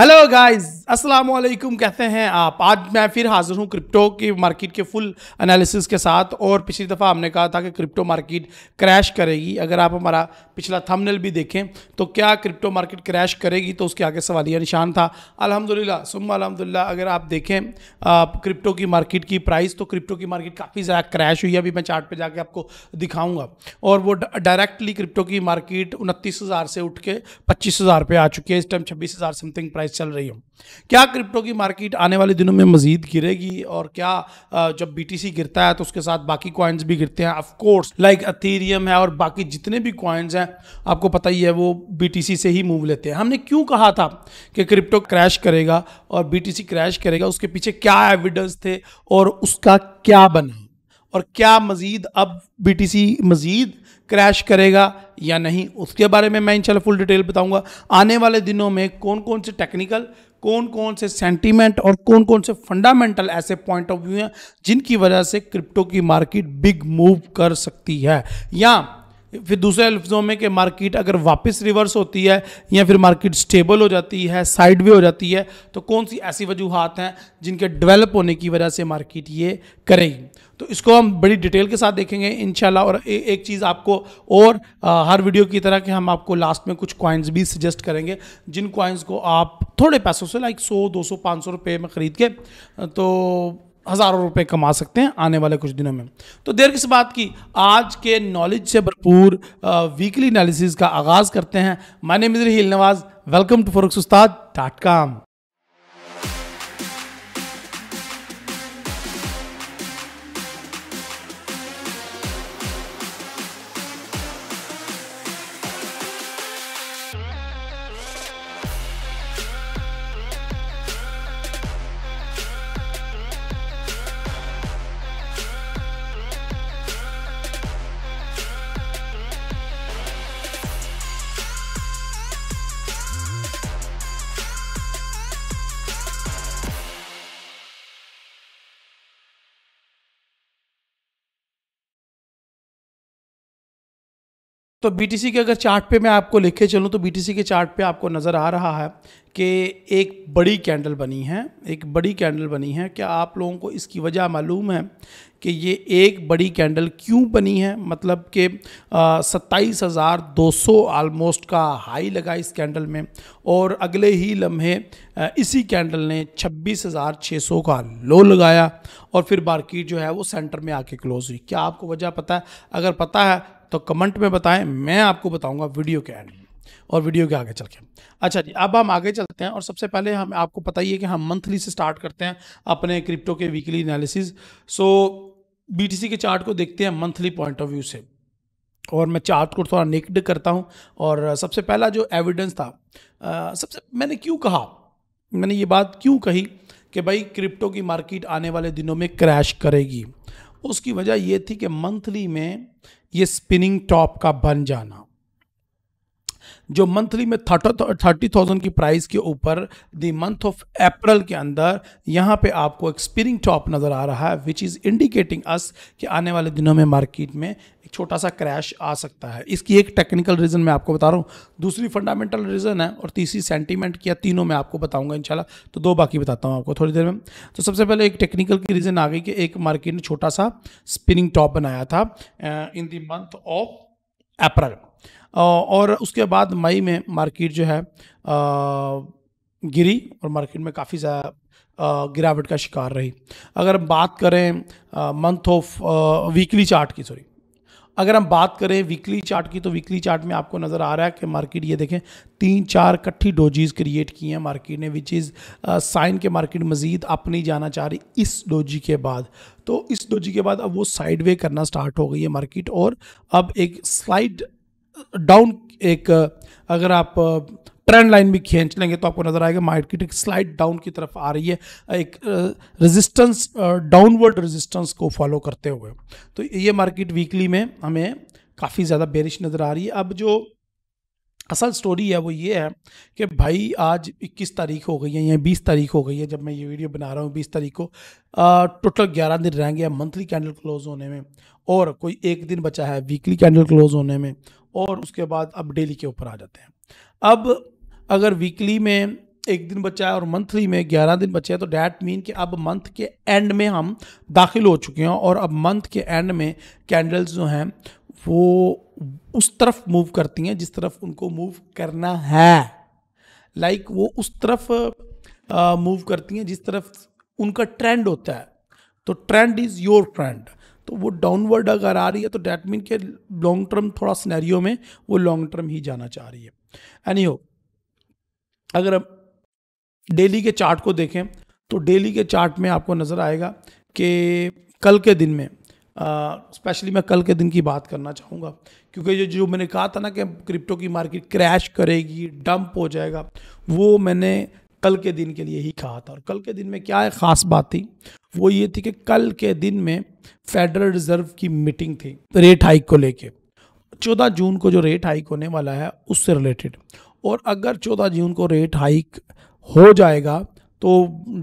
hello guys अस्सलाम वालेकुम कहते हैं आप आज मैं फिर हाजिर हूं क्रिप्टो की मार्केट के फुल एनालिसिस के साथ और पिछली दफ़ा हमने कहा था कि क्रिप्टो मार्केट क्रैश करेगी अगर आप हमारा पिछला थंबनेल भी देखें तो क्या क्रिप्टो मार्केट क्रैश करेगी तो उसके आगे सवालिया निशान था अल्हम्दुलिल्लाह सुम्मा अल्हम्दुलिल्लाह अगर आप देखें आप क्रिप्टो की मार्केट की प्राइस तो क्रिप्टो की मार्केट काफ़ी ज़्यादा क्रैश हुई है अभी मैं चार्ट पर जाके आपको दिखाऊँगा और वो डायरेक्टली क्रिप्टो की मार्केट उनतीस से उठ के पच्चीस पे आ चुकी है इस टाइम छब्बीस समथिंग प्राइस प्राइस चल रही हो क्या क्रिप्टो की मार्केट आने वाले दिनों में मजीद गिरेगी और क्या जब बी गिरता है तो उसके साथ बाकी कॉइन्स भी गिरते हैं ऑफकोर्स लाइक अथीरियम है और बाकी जितने भी कॉइन्स हैं आपको पता ही है वो बी से ही मूव लेते हैं हमने क्यों कहा था कि क्रिप्टो क्रैश करेगा और बी क्रैश करेगा उसके पीछे क्या एविडेंस थे और उसका क्या बना और क्या मजीद अब बी टी सी मजीद क्रैश करेगा या नहीं उसके बारे में मैं इंशाल्लाह फुल डिटेल बताऊंगा आने वाले दिनों में कौन कौन से टेक्निकल कौन कौन से सेंटीमेंट और कौन कौन से फंडामेंटल ऐसे पॉइंट ऑफ व्यू हैं जिनकी वजह से क्रिप्टो की मार्केट बिग मूव कर सकती है या फिर दूसरे लफ्ज़ों में कि मार्केट अगर वापस रिवर्स होती है या फिर मार्केट स्टेबल हो जाती है साइड वे हो जाती है तो कौन सी ऐसी वजूहत हैं जिनके डेवलप होने की वजह से मार्केट ये करेगी तो इसको हम बड़ी डिटेल के साथ देखेंगे इन और ए, एक चीज़ आपको और आ, हर वीडियो की तरह के हम आपको लास्ट में कुछ कॉइन्स भी सजेस्ट करेंगे जिन कॉइन्स को आप थोड़े पैसों से लाइक सौ दो सौ पाँच सौ रुपये में ख़रीद के तो हज़ारों रुपए कमा सकते हैं आने वाले कुछ दिनों में तो देर किस बात की आज के नॉलेज से भरपूर वीकली एनालिसिस का आगाज़ करते हैं मैंने मिजर हिल Nawaz welcome to forex Ustad dot com तो बीटीसी के अगर चार्ट पे मैं आपको लिखे चलूँ तो बीटीसी के चार्ट पे आपको नज़र आ रहा है कि एक बड़ी कैंडल बनी है एक बड़ी कैंडल बनी है क्या आप लोगों को इसकी वजह मालूम है कि ये एक बड़ी कैंडल क्यों बनी है मतलब कि सत्ताईस हज़ार दो सौ आलमोस्ट का हाई लगा इस कैंडल में और अगले ही लम्हे इसी कैंडल ने छब्बीस हज़ार छः सौ का लो लगाया और फिर मार्किट जो है वो सेंटर में आके क्लोज हुई क्या आपको वजह पता है अगर पता है तो कमेंट में बताएं मैं आपको बताऊंगा वीडियो के एंड और वीडियो के आगे चल के अच्छा जी अब हम आगे चलते हैं और सबसे पहले हम आपको पता ही है कि हम मंथली से स्टार्ट करते हैं अपने क्रिप्टो के वीकली एनालिसिस सो बी के चार्ट को देखते हैं मंथली पॉइंट ऑफ व्यू से और मैं चार्ट को थोड़ा नेक्ड करता हूँ और सबसे पहला जो एविडेंस था आ, सबसे मैंने क्यों कहा मैंने ये बात क्यों कही कि भाई क्रिप्टो की मार्केट आने वाले दिनों में क्रैश करेगी उसकी वजह यह थी कि मंथली में ये स्पिनिंग टॉप का बन जाना जो मंथली में थर्टी थर्टी थाउजेंड की प्राइस के ऊपर द मंथ ऑफ अप्रैल के अंदर यहाँ पे आपको एक स्पिनिंग टॉप नज़र आ रहा है विच इज़ इंडिकेटिंग अस कि आने वाले दिनों में मार्केट में छोटा सा क्रैश आ सकता है इसकी एक टेक्निकल रीज़न मैं आपको बता रहा हूँ दूसरी फंडामेंटल रीज़न है और तीसरी सेंटीमेंट की तीनों मैं आपको बताऊंगा इंशाल्लाह तो दो बाकी बताता हूँ आपको थोड़ी देर में तो सबसे पहले एक टेक्निकल की रीज़न आ गई कि एक मार्केट ने छोटा सा स्पिनिंग टॉप बनाया था इन दी मंथ ऑफ अप्रैल और उसके बाद मई में मार्केट जो है गिरी और मार्केट में काफ़ी ज़्यादा गिरावट का शिकार रही अगर बात करें मंथ ऑफ वीकली चार्ट की सॉरी अगर हम बात करें वीकली चार्ट की तो वीकली चार्ट में आपको नज़र आ रहा है कि मार्केट ये देखें तीन चार कट्ठी डोजीज़ क्रिएट की हैं मार्केट ने विच इज़ साइन के मार्केट मज़ीद अपनी जाना चाह रही इस डोजी के बाद तो इस डोजी के बाद अब वो साइड वे करना स्टार्ट हो गई है मार्केट और अब एक स्लाइड डाउन uh, एक अगर आप ट्रेंड लाइन भी खींच लेंगे तो आपको नजर आएगा मार्केट एक स्लाइड डाउन की तरफ आ रही है एक रेजिस्टेंस डाउनवर्ड रेजिस्टेंस को फॉलो करते हुए तो ये मार्केट वीकली में हमें काफ़ी ज़्यादा बेरिश नज़र आ रही है अब जो असल स्टोरी है वो ये है कि भाई आज 21 तारीख हो गई है या 20 तारीख हो गई है जब मैं ये वीडियो बना रहा हूँ 20 तारीख को टोटल 11 दिन रहेंगे मंथली कैंडल क्लोज होने में और कोई एक दिन बचा है वीकली कैंडल क्लोज होने में और उसके बाद अब डेली के ऊपर आ जाते हैं अब अगर वीकली में एक दिन बचा है और मंथली में ग्यारह दिन बचे हैं तो डैट मीन कि अब मंथ के एंड में हम दाखिल हो चुके हैं और अब मंथ के एंड में कैंडल्स जो हैं वो उस तरफ मूव करती हैं जिस तरफ उनको मूव करना है लाइक like वो उस तरफ मूव करती हैं जिस तरफ उनका ट्रेंड होता है तो ट्रेंड इज़ योर ट्रेंड तो वो डाउनवर्ड अगर आ रही है तो डैट मीन के लॉन्ग टर्म थोड़ा सिनेरियो में वो लॉन्ग टर्म ही जाना चाह रही है एनी हो अगर आप डेली के चार्ट को देखें तो डेली के चार्ट में आपको नज़र आएगा कि कल के दिन में स्पेशली मैं कल के दिन की बात करना चाहूँगा क्योंकि जो जो मैंने कहा था ना कि क्रिप्टो की मार्केट क्रैश करेगी डंप हो जाएगा वो मैंने कल के दिन के लिए ही कहा था और कल के दिन में क्या है ख़ास बात थी वो ये थी कि कल के दिन में फेडरल रिजर्व की मीटिंग थी रेट हाइक को लेके 14 जून को जो रेट हाइक होने वाला है उससे रिलेटेड और अगर चौदह जून को रेट हाइक हो जाएगा तो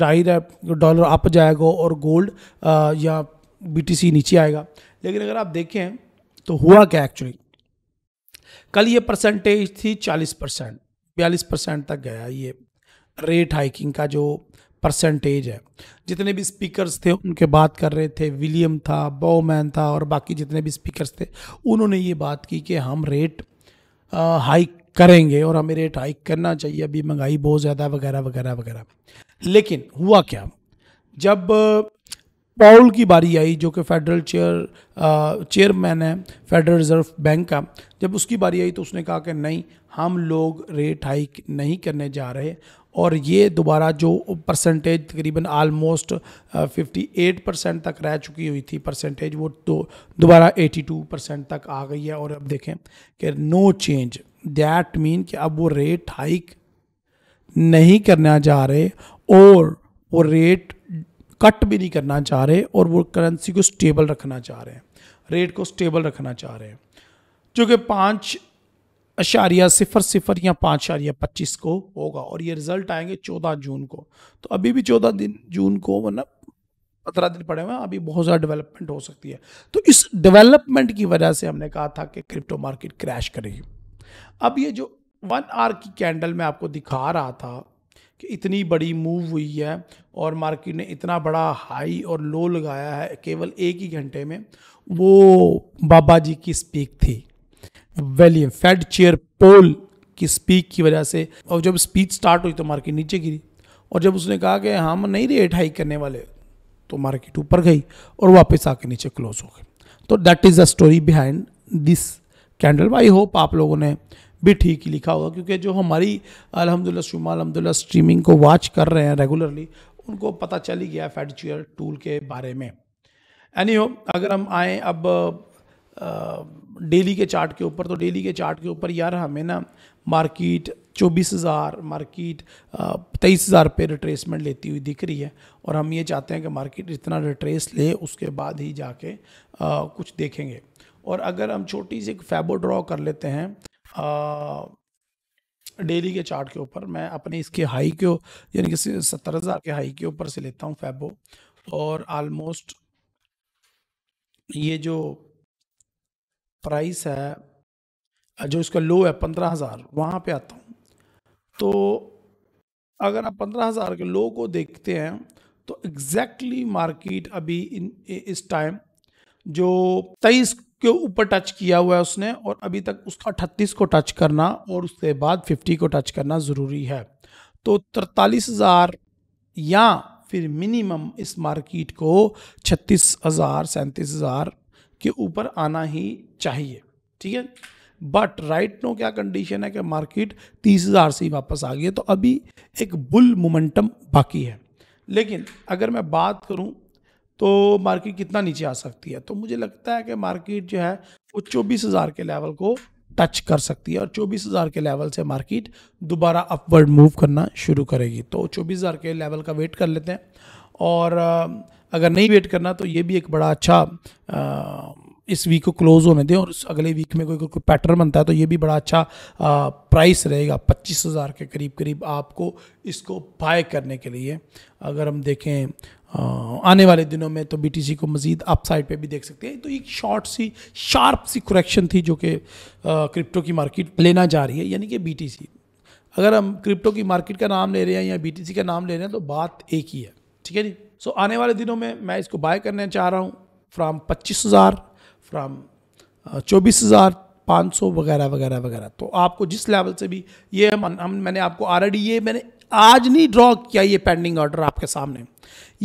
ढाई डॉलर अप जाएगा और गोल्ड या बीटीसी नीचे आएगा लेकिन अगर आप देखें तो हुआ क्या एक्चुअली कल ये परसेंटेज थी चालीस परसेंट बयालीस परसेंट तक गया ये रेट हाइकिंग का जो परसेंटेज है जितने भी स्पीकर्स थे उनके बात कर रहे थे विलियम था बोमैन था और बाकी जितने भी स्पीकर्स थे उन्होंने ये बात की कि हम रेट हाइक करेंगे और हमें रेट हाइक करना चाहिए अभी महंगाई बहुत ज़्यादा वगैरह वगैरह वगैरह लेकिन हुआ क्या जब पॉल की बारी आई जो कि फेडरल चेयर चेयरमैन है फेडरल रिजर्व बैंक का जब उसकी बारी आई तो उसने कहा कि नहीं हम लोग रेट हाइक नहीं करने जा रहे और ये दोबारा जो परसेंटेज तकरीबन आलमोस्ट 58 परसेंट तक रह चुकी हुई थी परसेंटेज वो तो दोबारा 82 परसेंट तक आ गई है और अब देखें कि नो चेंज दैट मीन कि अब वो रेट हाइक नहीं करना चाह रहे और वो रेट कट भी नहीं करना चाह रहे और वो करेंसी को स्टेबल रखना चाह रहे हैं रेट को स्टेबल रखना चाह रहे हैं जो कि पाँच अशारिया सिफर सिफर या पाँच अशारिया पच्चीस को होगा और ये रिजल्ट आएंगे चौदह जून को तो अभी भी चौदह दिन जून को मतलब पंद्रह दिन पड़े हुए हैं अभी बहुत ज़्यादा डेवलपमेंट हो सकती है तो इस डेवलपमेंट की वजह से हमने कहा था कि क्रिप्टो मार्केट क्रैश करेगी अब ये जो वन आर की कैंडल में आपको दिखा रहा था कि इतनी बड़ी मूव हुई है और मार्केट ने इतना बड़ा हाई और लो लगाया है केवल एक ही घंटे में वो बाबा जी की स्पीक थी वैली फेड चेयर पोल की स्पीक की वजह से और जब स्पीच स्टार्ट हुई तो मार्केट नीचे गिरी और जब उसने कहा कि हाँ, हम नहीं रेट हाई करने वाले तो मार्केट ऊपर गई और वापस आके नीचे क्लोज हो गई तो that is the story behind this candle I hope आप लोगों ने भी ठीक ही लिखा होगा क्योंकि जो हमारी अलहमदिल्ला शुमा अलहमदिल्ला स्ट्रीमिंग को वॉच कर रहे हैं रेगुलरली उनको पता चल ही गया चेयर टूल के बारे में एनी हो अगर हम आएँ अब डेली के चार्ट के ऊपर तो डेली के चार्ट के ऊपर यार हमें ना मार्केट चौबीस हज़ार मार्किट तेईस हज़ार पे रिट्रेसमेंट लेती हुई दिख रही है और हम ये चाहते हैं कि मार्केट इतना रिट्रेस ले उसके बाद ही जाके आ, कुछ देखेंगे और अगर हम छोटी सी फैबो ड्रॉ कर लेते हैं डेली के चार्ट के ऊपर मैं अपने इसके हाई के यानी कि सत्तर हज़ार के हाई के ऊपर से लेता हूँ फैबो और आलमोस्ट ये जो प्राइस है जो इसका लो है पंद्रह हज़ार वहाँ पर आता हूँ तो अगर आप पंद्रह हज़ार के लो को देखते हैं तो एग्जैक्टली exactly मार्केट अभी इन इस टाइम जो तेईस के ऊपर टच किया हुआ है उसने और अभी तक उसका अट्ठतीस को टच करना और उसके बाद फिफ्टी को टच करना ज़रूरी है तो तरतालीस हज़ार या फिर मिनिमम इस मार्केट को छत्तीस हज़ार सैंतीस हज़ार के ऊपर आना ही चाहिए ठीक है बट राइट नो क्या कंडीशन है कि मार्केट तीस हज़ार से ही वापस आ गई है तो अभी एक बुल मोमेंटम बाकी है लेकिन अगर मैं बात करूं तो मार्केट कितना नीचे आ सकती है तो मुझे लगता है कि मार्केट जो है वो चौबीस हज़ार के लेवल को टच कर सकती है और चौबीस हज़ार के लेवल से मार्केट दोबारा अपवर्ड मूव करना शुरू करेगी तो चौबीस हज़ार के लेवल का वेट कर लेते हैं और अगर नहीं वेट करना तो ये भी एक बड़ा अच्छा आ, इस वीक को क्लोज होने दें और इस अगले वीक में कोई कोई, पैटर्न बनता है तो ये भी बड़ा अच्छा आ, प्राइस रहेगा पच्चीस हज़ार के करीब करीब आपको इसको बाय करने के लिए अगर हम देखें आ, आने वाले दिनों में तो बीटीसी को मजीद अपसाइड पे भी देख सकते हैं तो एक शॉर्ट सी शार्प सी करेक्शन थी जो कि क्रिप्टो की मार्केट लेना जा रही है यानी कि बीटीसी अगर हम क्रिप्टो की मार्केट का नाम ले रहे हैं या बीटीसी का नाम ले रहे हैं तो बात एक ही है ठीक है जी सो so, आने वाले दिनों में मैं इसको बाय करने चाह रहा हूँ फ्राम पच्चीस हज़ार फ्राम uh, चौबीस हज़ार पाँच सौ वगैरह वगैरह वगैरह तो आपको जिस लेवल से भी ये हम, हम मैंने आपको ऑलरेडी ये मैंने आज नहीं ड्रॉ किया ये पेंडिंग ऑर्डर आपके सामने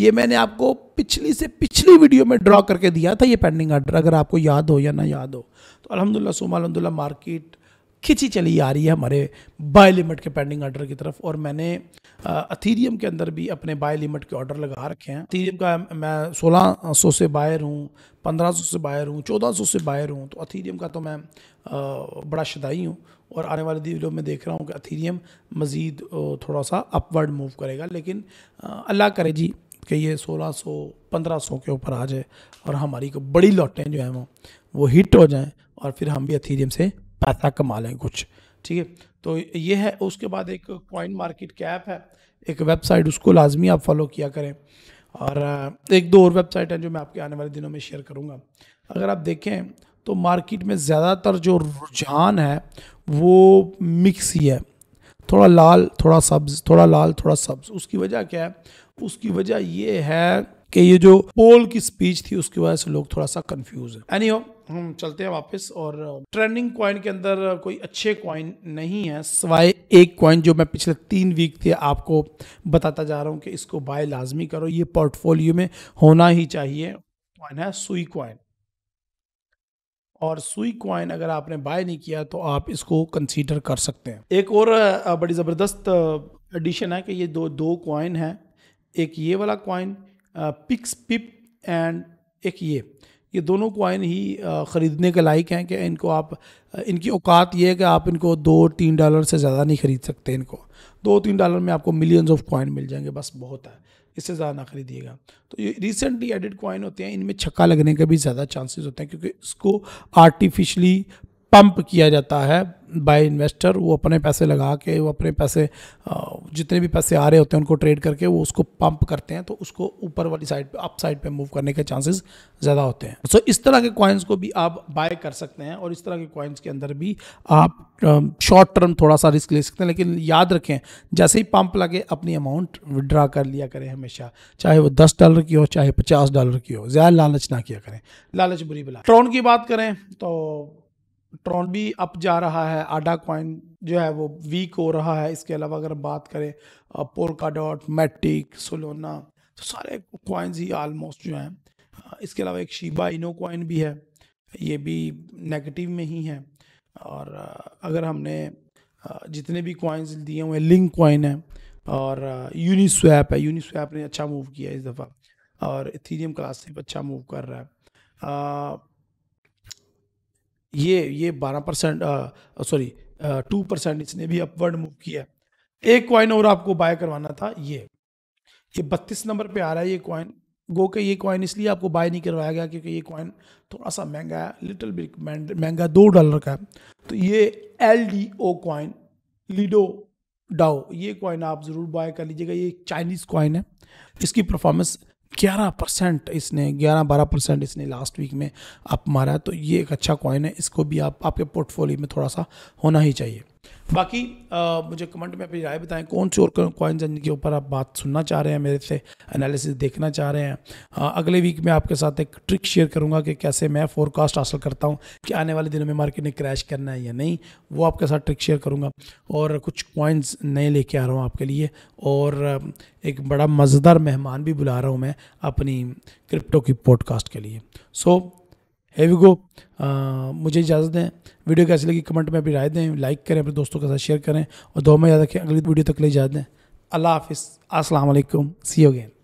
ये मैंने आपको पिछली से पिछली वीडियो में ड्रॉ करके दिया था ये पेंडिंग ऑर्डर अगर आपको याद हो या ना याद हो तो अलहमदिल्ला सोमा अलहमदिल्ला मार्केट खिंची चली आ रही है हमारे बाय लिमिट के पेंडिंग ऑर्डर की तरफ और मैंने अथीरियम के अंदर भी अपने बाय लिमिट के ऑर्डर लगा रखे हैं अथीरियम का मैं सोलह सौ से बायर हूँ पंद्रह सौ से बायर हूँ चौदह सौ से बायर हूँ तो अथीरियम का तो मैं बड़ा शदाई हूँ और आने वाले दिनों में देख रहा हूँ कि अथीरियम मज़ीद थोड़ा सा अपवर्ड मूव करेगा लेकिन अल्लाह करे जी कि ये 1600 1500 के ऊपर आ जाए और हमारी को बड़ी लॉटें जो हैं वो वो हिट हो जाएँ और फिर हम भी अथीरियम से पैसा कमा लें कुछ ठीक है तो ये है उसके बाद एक कॉइन मार्केट ऐप है एक वेबसाइट उसको लाजमी आप फॉलो किया करें और एक दो और वेबसाइट हैं जो मैं आपके आने वाले दिनों में शेयर करूँगा अगर आप देखें तो मार्केट में ज़्यादातर जो रुझान है वो मिक्स ही है थोड़ा लाल थोड़ा सब्ज थोड़ा लाल थोड़ा सब्ज उसकी वजह क्या है उसकी वजह ये है कि ये जो पोल की स्पीच थी उसकी वजह से लोग थोड़ा सा कंफ्यूज है एनी anyway, हम चलते हैं वापस और ट्रेंडिंग कॉइन के अंदर कोई अच्छे कॉइन नहीं है सिवाय एक कॉइन जो मैं पिछले तीन वीक थे आपको बताता जा रहा हूँ कि इसको बाय लाजमी करो ये पोर्टफोलियो में होना ही चाहिए कॉइन है सुई कॉइन और सुई कॉइन अगर आपने बाय नहीं किया तो आप इसको कंसीडर कर सकते हैं एक और बड़ी ज़बरदस्त एडिशन है कि ये दो दो कॉइन हैं एक ये वाला कॉइन पिक्स पिप एंड एक ये ये दोनों कॉइन ही ख़रीदने के लायक हैं कि इनको आप इनकी औकात ये है कि आप इनको दो तीन डॉलर से ज़्यादा नहीं ख़रीद सकते इनको दो तीन डॉलर में आपको मिलियंस ऑफ कॉइन मिल जाएंगे बस बहुत है इससे ज़्यादा ना खरीदिएगा तो ये रिसेंटली एडिड कॉइन होते हैं इनमें छक्का लगने के भी ज़्यादा चांसेस होते हैं क्योंकि इसको आर्टिफिशली पंप किया जाता है बाय इन्वेस्टर वो अपने पैसे लगा के वो अपने पैसे जितने भी पैसे आ रहे होते हैं उनको ट्रेड करके वो उसको पंप करते हैं तो उसको ऊपर वाली साइड पे अप साइड पे मूव करने के चांसेस ज़्यादा होते हैं सो so, इस तरह के कॉइन्स को भी आप बाय कर सकते हैं और इस तरह के कॉइन्स के अंदर भी आप शॉर्ट टर्म थोड़ा सा रिस्क ले सकते हैं लेकिन याद रखें जैसे ही पंप लगे अपनी अमाउंट विड्रा कर लिया करें हमेशा चाहे वो दस डॉलर की हो चाहे पचास डॉलर की हो ज़्यादा लालच ना किया करें लालच बुरी बला ट्रोन की बात करें तो ट्रॉन भी अप जा रहा है आडा कॉइन जो है वो वीक हो रहा है इसके अलावा अगर बात करें पोरका डॉट मैटिक सोलोना तो सारे कॉइन्स ही आलमोस्ट जो हैं इसके अलावा एक शीबा इनो कॉइन भी है ये भी नेगेटिव में ही है और अगर हमने जितने भी कॉइन्स दिए हुए लिंक कॉइन है और यूनिस्वैप है यूनिस्वैप ने अच्छा मूव किया इस दफ़ा और इथीरियम से अच्छा मूव कर रहा है ये ये बारह परसेंट सॉरी टू परसेंट इसने भी अपवर्ड मूव किया एक कॉइन और आपको बाय करवाना था ये ये बत्तीस नंबर पे आ रहा है ये कॉइन गो के ये कॉइन इसलिए आपको बाय नहीं करवाया गया क्योंकि ये कॉइन थोड़ा सा महंगा है लिटिल बिग महंगा दो डॉलर का है तो ये L D O coin Lido DAO ये कॉइन आप ज़रूर बाय कर लीजिएगा ये चाइनीज़ कॉइन है इसकी परफॉर्मेंस ग्यारह परसेंट इसने ग्यारह बारह परसेंट इसने लास्ट वीक में अप मारा है तो ये एक अच्छा कॉइन है इसको भी आप आपके पोर्टफोलियो में थोड़ा सा होना ही चाहिए बाकी आ, मुझे कमेंट में अपनी राय बताएं कौन से और कॉइन्स हैं जिनके ऊपर आप बात सुनना चाह रहे हैं मेरे से एनालिसिस देखना चाह रहे हैं आ, अगले वीक में आपके साथ एक ट्रिक शेयर करूंगा कि कैसे मैं फोरकास्ट हासिल करता हूं कि आने वाले दिनों में मार्केट ने क्रैश करना है या नहीं वो आपके साथ ट्रिक शेयर करूँगा और कुछ कॉइन्स नए लेके आ रहा हूँ आपके लिए और एक बड़ा मज़ेदार मेहमान भी बुला रहा हूँ मैं अपनी क्रिप्टो की पॉडकास्ट के लिए सो so, है वी गो मुझे इजाज़त दें वीडियो कैसी लगी कमेंट में अभी राय दें लाइक करें अपने दोस्तों के साथ शेयर करें और दो में याद रखें अगली वीडियो तक ले इजाज़त दें अल्लाह हाफि अस्सलाम सी अगेन